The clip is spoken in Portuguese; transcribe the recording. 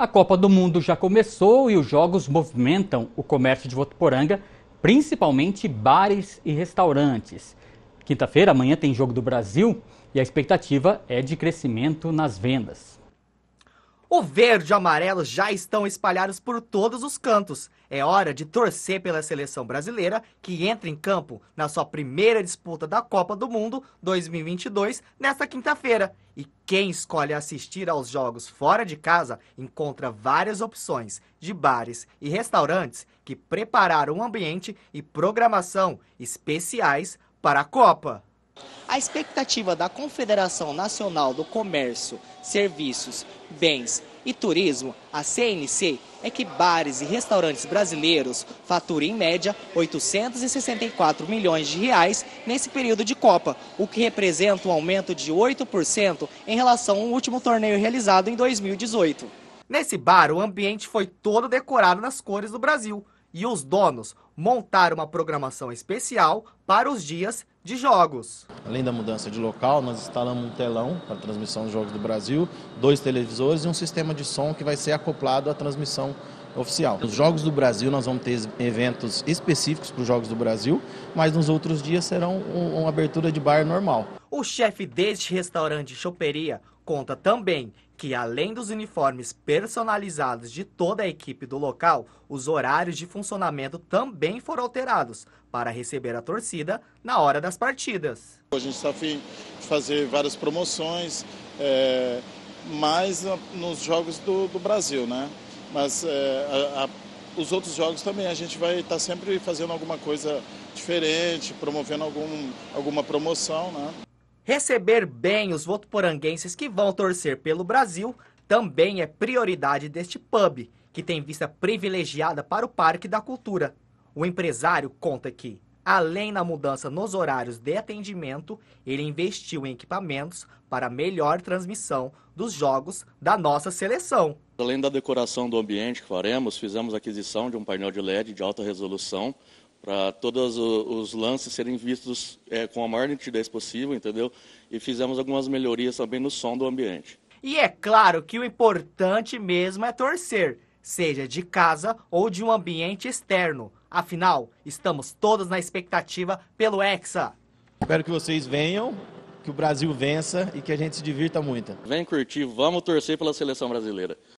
A Copa do Mundo já começou e os jogos movimentam o comércio de Votuporanga, principalmente bares e restaurantes. Quinta-feira, amanhã, tem Jogo do Brasil e a expectativa é de crescimento nas vendas. O verde e o amarelo já estão espalhados por todos os cantos. É hora de torcer pela seleção brasileira que entra em campo na sua primeira disputa da Copa do Mundo 2022 nesta quinta-feira. E quem escolhe assistir aos jogos fora de casa encontra várias opções de bares e restaurantes que prepararam um ambiente e programação especiais para a Copa. A expectativa da Confederação Nacional do Comércio, Serviços, Bens e Turismo, a CNC, é que bares e restaurantes brasileiros faturem em média 864 milhões de reais nesse período de Copa, o que representa um aumento de 8% em relação ao último torneio realizado em 2018. Nesse bar, o ambiente foi todo decorado nas cores do Brasil e os donos montaram uma programação especial para os dias de jogos. Além da mudança de local, nós instalamos um telão para transmissão dos Jogos do Brasil, dois televisores e um sistema de som que vai ser acoplado à transmissão oficial. Nos Jogos do Brasil, nós vamos ter eventos específicos para os Jogos do Brasil, mas nos outros dias serão uma abertura de bar normal. O chefe deste restaurante choperia conta também que, além dos uniformes personalizados de toda a equipe do local, os horários de funcionamento também foram alterados para receber a torcida na hora das partidas. A gente está fim de fazer várias promoções, é, mais ah, nos jogos do, do Brasil, né? Mas é, a, a, os outros jogos também a gente vai estar tá sempre fazendo alguma coisa diferente, promovendo algum, alguma promoção, né? Receber bem os votoporanguenses que vão torcer pelo Brasil também é prioridade deste pub, que tem vista privilegiada para o Parque da Cultura. O empresário conta que, além da mudança nos horários de atendimento, ele investiu em equipamentos para melhor transmissão dos jogos da nossa seleção. Além da decoração do ambiente que faremos, fizemos aquisição de um painel de LED de alta resolução para todos os lances serem vistos é, com a maior nitidez possível, entendeu? E fizemos algumas melhorias também no som do ambiente. E é claro que o importante mesmo é torcer, seja de casa ou de um ambiente externo. Afinal, estamos todos na expectativa pelo Hexa. Espero que vocês venham, que o Brasil vença e que a gente se divirta muito. Vem curtir, vamos torcer pela seleção brasileira.